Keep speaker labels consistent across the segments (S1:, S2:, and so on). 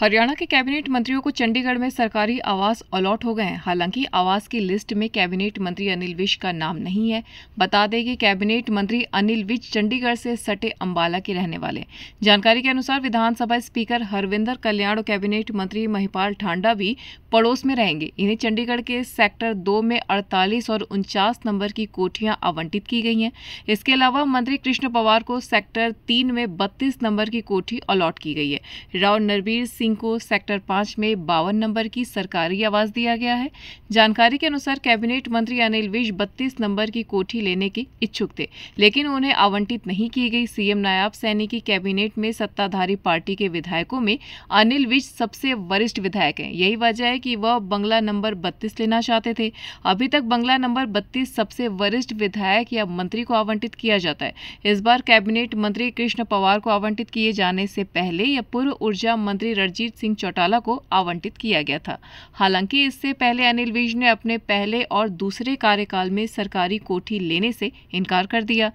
S1: हरियाणा के कैबिनेट मंत्रियों को चंडीगढ़ में सरकारी आवास अलॉट हो गए हैं हालांकि आवास की लिस्ट में कैबिनेट मंत्री अनिल विज का नाम नहीं है बता दें कि कैबिनेट मंत्री अनिल विज चंडीगढ़ से सटे अंबाला के रहने वाले जानकारी के अनुसार विधानसभा स्पीकर हरविंदर कल्याण और कैबिनेट मंत्री महिपाल ठांडा भी पड़ोस में रहेंगे इन्हें चंडीगढ़ के सेक्टर दो में अड़तालीस और उनचास नंबर की कोठियाँ आवंटित की गई हैं इसके अलावा मंत्री कृष्ण पवार को सेक्टर तीन में बत्तीस नंबर की कोठी अलॉट की गई है राव नरवीर सिंह सिंह को सेक्टर पाँच में बावन नंबर की सरकारी आवास दिया गया है जानकारी के अनुसार कैबिनेट मंत्री अनिल विज बत्तीस नंबर की कोठी लेने के इच्छुक थे लेकिन उन्हें आवंटित नहीं की गई सीएम नायाब सैनी की कैबिनेट में सत्ताधारी पार्टी के विधायकों में अनिल विज सबसे वरिष्ठ विधायक हैं यही वजह है कि वह बंगला नंबर बत्तीस लेना चाहते थे अभी तक बंगला नंबर बत्तीस सबसे वरिष्ठ विधायक या मंत्री को आवंटित किया जाता है इस बार कैबिनेट मंत्री कृष्ण पवार को आवंटित किए जाने से पहले या पूर्व ऊर्जा मंत्री अजीत सिंह चौटाला को आवंटित किया गया था हालांकि इससे पहले अनिल विज ने अपने पहले और दूसरे कार्यकाल में सरकारी कोठी लेने से इनकार कर दिया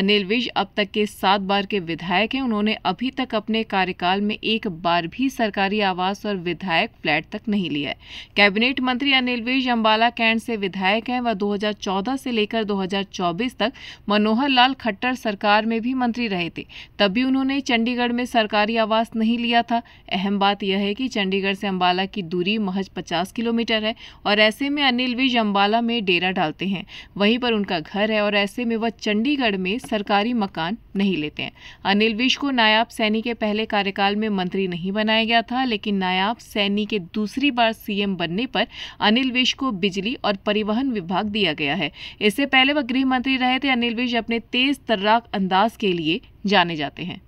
S1: अनिल विज अब तक के सात बार के विधायक हैं उन्होंने अभी तक अपने कार्यकाल में एक बार भी सरकारी आवास और विधायक फ्लैट तक नहीं लिया है कैबिनेट मंत्री अनिल विज अम्बाला कैंट से विधायक हैं वह 2014 से लेकर 2024 तक मनोहर लाल खट्टर सरकार में भी मंत्री रहे थे तब भी उन्होंने चंडीगढ़ में सरकारी आवास नहीं लिया था अहम बात यह है कि चंडीगढ़ से अम्बाला की दूरी महज 50 किलोमीटर है और ऐसे में अनिल विज अम्बाला में डेरा डालते हैं वहीं पर उनका घर है और ऐसे में वह चंडीगढ़ में सरकारी मकान नहीं लेते हैं अनिल विज को नायाब सैनी के पहले कार्यकाल में मंत्री नहीं बनाया गया था लेकिन नायाब सैनी के दूसरी बार सीएम बनने पर अनिल विज को बिजली और परिवहन विभाग दिया गया है इससे पहले वह गृह मंत्री रहे थे अनिल विज अपने तेज तर्राक अंदाज के लिए जाने जाते हैं